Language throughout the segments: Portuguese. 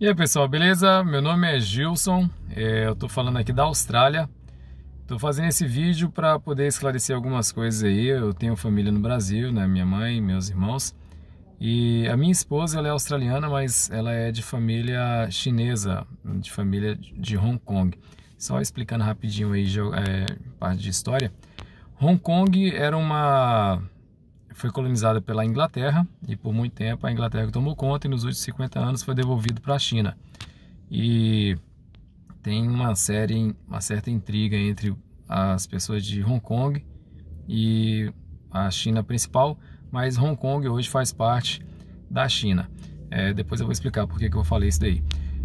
E aí pessoal, beleza? Meu nome é Gilson, é, eu tô falando aqui da Austrália. Tô fazendo esse vídeo para poder esclarecer algumas coisas aí. Eu tenho família no Brasil, né? Minha mãe, meus irmãos. E a minha esposa, ela é australiana, mas ela é de família chinesa, de família de Hong Kong. Só explicando rapidinho aí é, parte de história. Hong Kong era uma foi colonizada pela Inglaterra e por muito tempo a Inglaterra tomou conta e nos últimos 50 anos foi devolvido para a China. E tem uma série, uma certa intriga entre as pessoas de Hong Kong e a China principal, mas Hong Kong hoje faz parte da China. É, depois eu vou explicar por que eu falei isso daí.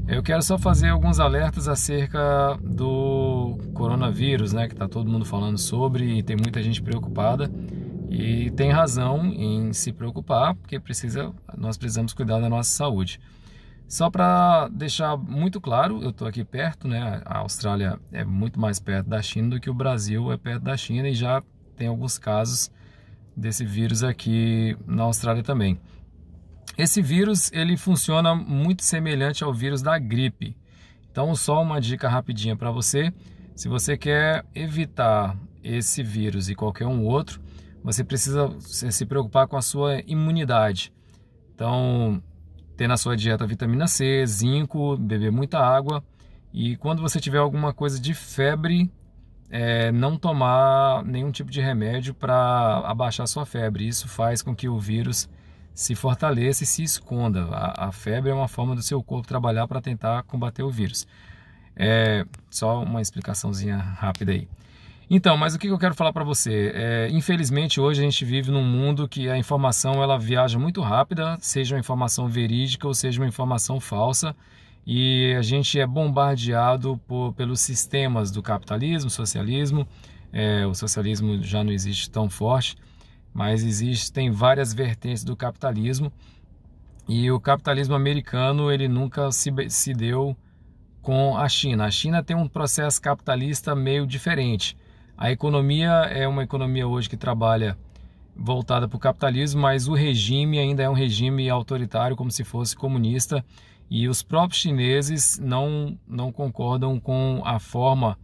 Eu quero só fazer alguns alertas acerca do coronavírus, né, que está todo mundo falando sobre e tem muita gente preocupada. E tem razão em se preocupar, porque precisa, nós precisamos cuidar da nossa saúde. Só para deixar muito claro, eu estou aqui perto, né? A Austrália é muito mais perto da China do que o Brasil é perto da China e já tem alguns casos desse vírus aqui na Austrália também. Esse vírus ele funciona muito semelhante ao vírus da gripe. Então, só uma dica rapidinha para você: se você quer evitar esse vírus e qualquer um outro, você precisa eh, se preocupar com a sua imunidade. Então, ter na sua dieta vitamina C, zinco, beber muita água e quando você tiver alguma coisa de febre, é, não tomar nenhum tipo de remédio para abaixar sua febre. Isso faz com que o vírus se fortaleça e se esconda. A, a febre é uma forma do seu corpo trabalhar para tentar combater o vírus. É, só uma explicaçãozinha rápida aí. Então, mas o que eu quero falar para você? É, infelizmente, hoje a gente vive num mundo que a informação ela viaja muito rápida, seja uma informação verídica ou seja uma informação falsa, e a gente é bombardeado por, pelos sistemas do capitalismo, socialismo. É, o socialismo já não existe tão forte, mas existem várias vertentes do capitalismo. E o capitalismo americano ele nunca se, se deu com a China. A China tem um processo capitalista meio diferente a economia é uma economia hoje que trabalha voltada para o capitalismo, mas o regime ainda é um regime autoritário, como se fosse comunista, e os próprios chineses não, não concordam com a forma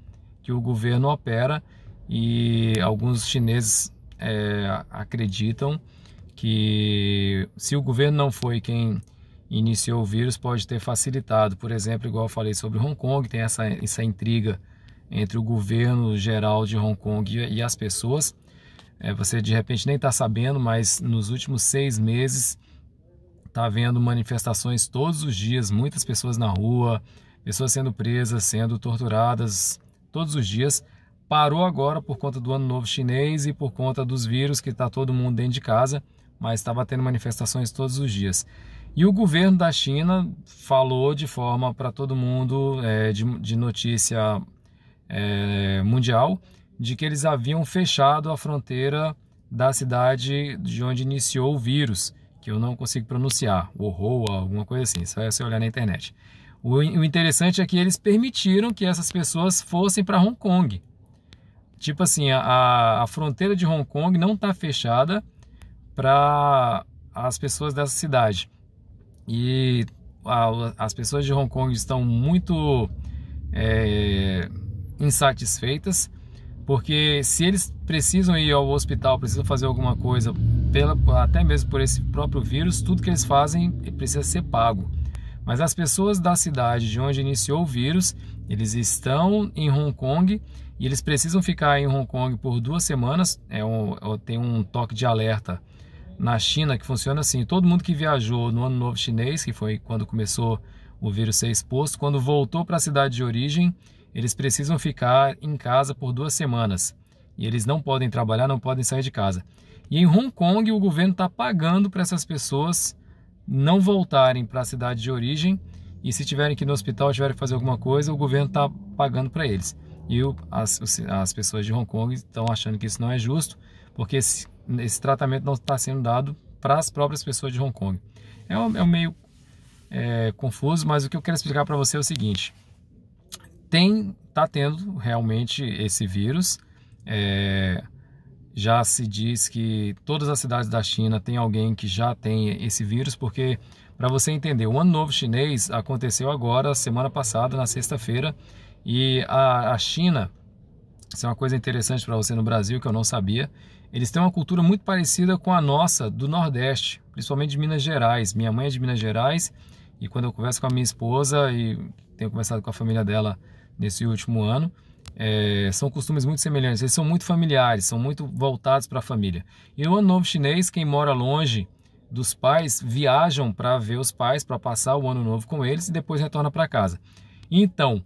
que o governo opera, e alguns chineses é, acreditam que se o governo não foi quem iniciou o vírus, pode ter facilitado. Por exemplo, igual eu falei sobre Hong Kong, tem essa, essa intriga entre o governo geral de Hong Kong e as pessoas. É, você de repente nem está sabendo, mas nos últimos seis meses está havendo manifestações todos os dias, muitas pessoas na rua, pessoas sendo presas, sendo torturadas todos os dias. Parou agora por conta do ano novo chinês e por conta dos vírus que está todo mundo dentro de casa, mas estava tendo manifestações todos os dias. E o governo da China falou de forma para todo mundo é, de, de notícia é, mundial de que eles haviam fechado a fronteira da cidade de onde iniciou o vírus, que eu não consigo pronunciar, Warroa, alguma coisa assim, isso é você olhar na internet. O, o interessante é que eles permitiram que essas pessoas fossem para Hong Kong. Tipo assim, a, a fronteira de Hong Kong não está fechada para as pessoas dessa cidade. E a, as pessoas de Hong Kong estão muito é, insatisfeitas, porque se eles precisam ir ao hospital, precisam fazer alguma coisa, pela, até mesmo por esse próprio vírus, tudo que eles fazem precisa ser pago. Mas as pessoas da cidade de onde iniciou o vírus, eles estão em Hong Kong e eles precisam ficar em Hong Kong por duas semanas. É um, é tem um toque de alerta na China que funciona assim: todo mundo que viajou no Ano Novo Chinês, que foi quando começou o vírus ser exposto, quando voltou para a cidade de origem, eles precisam ficar em casa por duas semanas. E eles não podem trabalhar, não podem sair de casa. E em Hong Kong, o governo está pagando para essas pessoas não voltarem para a cidade de origem. E se tiverem que ir no hospital, tiverem que fazer alguma coisa, o governo está pagando para eles. E o, as, as pessoas de Hong Kong estão achando que isso não é justo, porque esse, esse tratamento não está sendo dado para as próprias pessoas de Hong Kong. É um, é um meio é, confuso, mas o que eu quero explicar para você é o seguinte: tem está tendo realmente esse vírus. É, já se diz que todas as cidades da China têm alguém que já tem esse vírus, porque para você entender, o ano novo chinês aconteceu agora, semana passada, na sexta-feira, e a, a China, isso é uma coisa interessante para você no Brasil que eu não sabia, eles têm uma cultura muito parecida com a nossa do Nordeste, principalmente de Minas Gerais. Minha mãe é de Minas Gerais e quando eu converso com a minha esposa e tenho conversado com a família dela nesse último ano. É, são costumes muito semelhantes, eles são muito familiares, são muito voltados para a família. E o Ano Novo Chinês, quem mora longe dos pais viajam para ver os pais, para passar o Ano Novo com eles e depois retorna para casa. Então,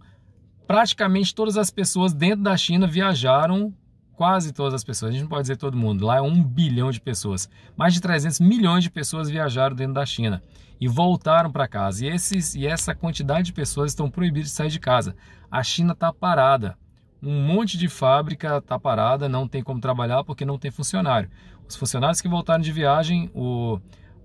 praticamente todas as pessoas dentro da China viajaram quase todas as pessoas, a gente não pode dizer todo mundo, lá é um bilhão de pessoas. Mais de 300 milhões de pessoas viajaram dentro da China e voltaram para casa. E, esses, e essa quantidade de pessoas estão proibidas de sair de casa. A China está parada. Um monte de fábrica está parada, não tem como trabalhar porque não tem funcionário. Os funcionários que voltaram de viagem, o,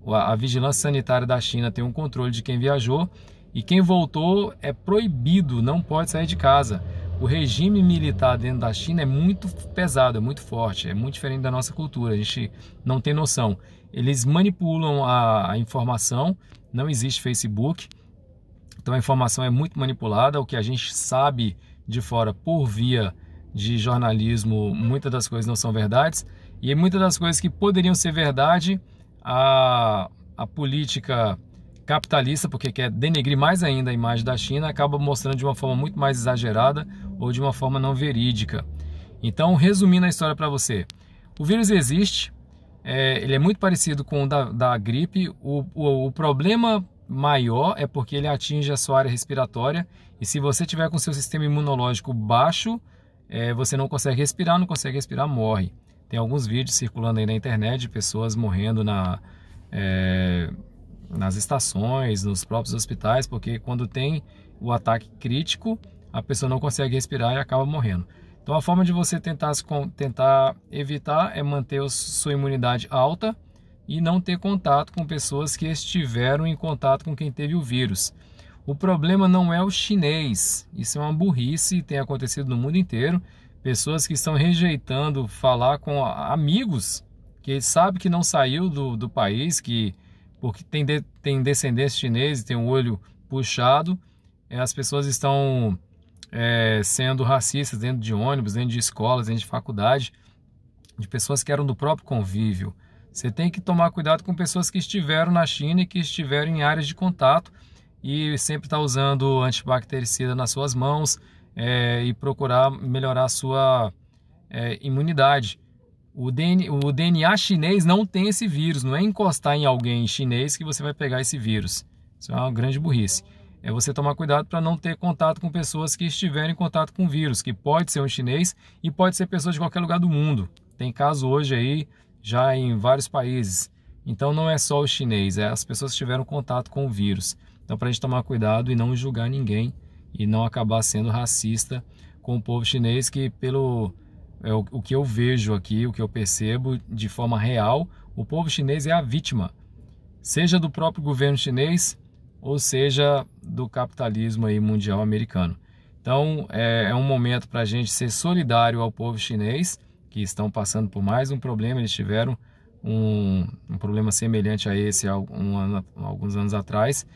a vigilância sanitária da China tem um controle de quem viajou e quem voltou é proibido, não pode sair de casa o regime militar dentro da China é muito pesado, é muito forte, é muito diferente da nossa cultura. A gente não tem noção. Eles manipulam a, a informação, não existe Facebook, então a informação é muito manipulada. O que a gente sabe de fora por via de jornalismo, muitas das coisas não são verdades. E muitas das coisas que poderiam ser verdade, a, a política capitalista, porque quer denegrir mais ainda a imagem da China, acaba mostrando de uma forma muito mais exagerada ou de uma forma não verídica. Então, resumindo a história para você, o vírus existe, é, ele é muito parecido com o da, da gripe. O, o, o, problema maior é porque ele atinge a sua área respiratória e se você tiver com seu sistema imunológico baixo, é, você não consegue respirar, não consegue respirar, morre. Tem alguns vídeos circulando aí na internet de pessoas morrendo na é, nas estações, nos próprios hospitais, porque quando tem o ataque crítico, a pessoa não consegue respirar e acaba morrendo. Então a forma de você tentar, tentar evitar é manter sua imunidade alta e não ter contato com pessoas que estiveram em contato com quem teve o vírus. O problema não é o chinês, isso é uma burrice e tem acontecido no mundo inteiro. Pessoas que estão rejeitando falar com amigos que sabe que não saiu do, do país, que porque tem, de, tem descendência chinesa, tem um olho puxado, é, as pessoas estão é, sendo racistas dentro de ônibus, dentro de escolas, dentro de faculdade, de pessoas que eram do próprio convívio. Você tem que tomar cuidado com pessoas que estiveram na China e que estiveram em áreas de contato e sempre estar tá usando antibactericida nas suas mãos é, e procurar melhorar a sua é, imunidade. O, o DNA chinês não tem esse vírus, não é encostar em alguém chinês que você vai pegar esse vírus. Isso é uma grande burrice. É você tomar cuidado para não ter contato com pessoas que estiverem em contato com vírus, que pode ser um chinês e pode ser pessoas de qualquer lugar do mundo. Tem caso hoje aí, já em vários países. Então não é só o chinês, é as pessoas que tiveram contato com o vírus. Então para a gente tomar cuidado e não julgar ninguém e não acabar sendo racista com o povo chinês que pelo é o, o que eu vejo aqui, o que eu percebo de forma real, o povo chinês é a vítima, seja do próprio governo chinês ou seja do capitalismo aí mundial americano. Então é, é um momento para a gente ser solidário ao povo chinês que estão passando por mais um problema. Eles tiveram um, um problema semelhante a esse há um ano, alguns anos atrás.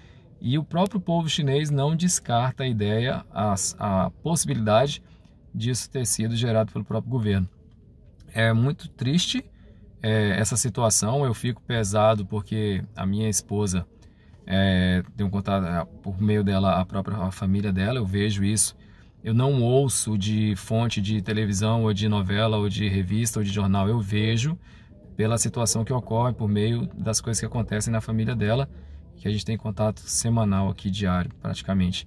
E o próprio povo chinês não descarta a ideia, a, a possibilidade disso ter sido gerado pelo próprio governo. É muito triste é, essa situação, eu fico pesado porque a minha esposa é, tem um contato é, por meio dela, a própria a família dela, eu vejo isso. Eu não ouço de fonte de televisão ou de novela ou de revista ou de jornal, eu vejo pela situação que ocorre por meio das coisas que acontecem na família dela, que a gente tem contato semanal aqui diário, praticamente.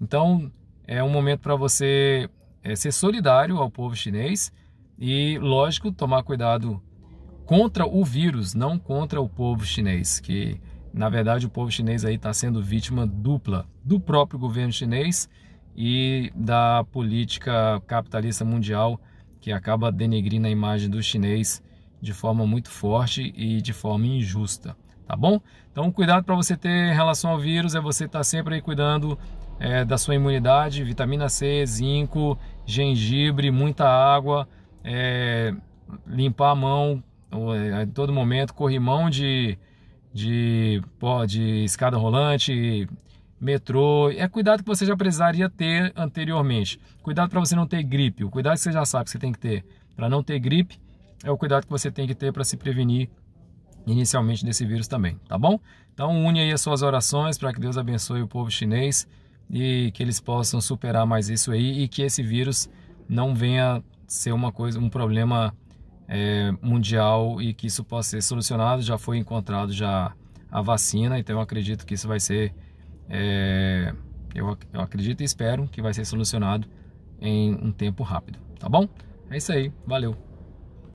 Então, é um momento para você é, ser solidário ao povo chinês e, lógico, tomar cuidado contra o vírus, não contra o povo chinês, que na verdade o povo chinês aí está sendo vítima dupla do próprio governo chinês e da política capitalista mundial que acaba denegrindo a imagem do chinês de forma muito forte e de forma injusta, tá bom? Então cuidado para você ter em relação ao vírus é você estar tá sempre cuidando é, da sua imunidade, vitamina C, zinco, gengibre, muita água, é, limpar a mão é, a todo momento, corrimão de, de, pô, de escada rolante, metrô. É cuidado que você já precisaria ter anteriormente. Cuidado para você não ter gripe. O cuidado que você já sabe que você tem que ter para não ter gripe é o cuidado que você tem que ter para se prevenir inicialmente desse vírus também, tá bom? Então une aí as suas orações para que Deus abençoe o povo chinês e que eles possam superar mais isso aí e que esse vírus não venha ser uma coisa, um problema é, mundial e que isso possa ser solucionado. Já foi encontrado já a vacina, então eu acredito que isso vai ser, é, eu, eu acredito e espero que vai ser solucionado em um tempo rápido, tá bom? É isso aí, valeu!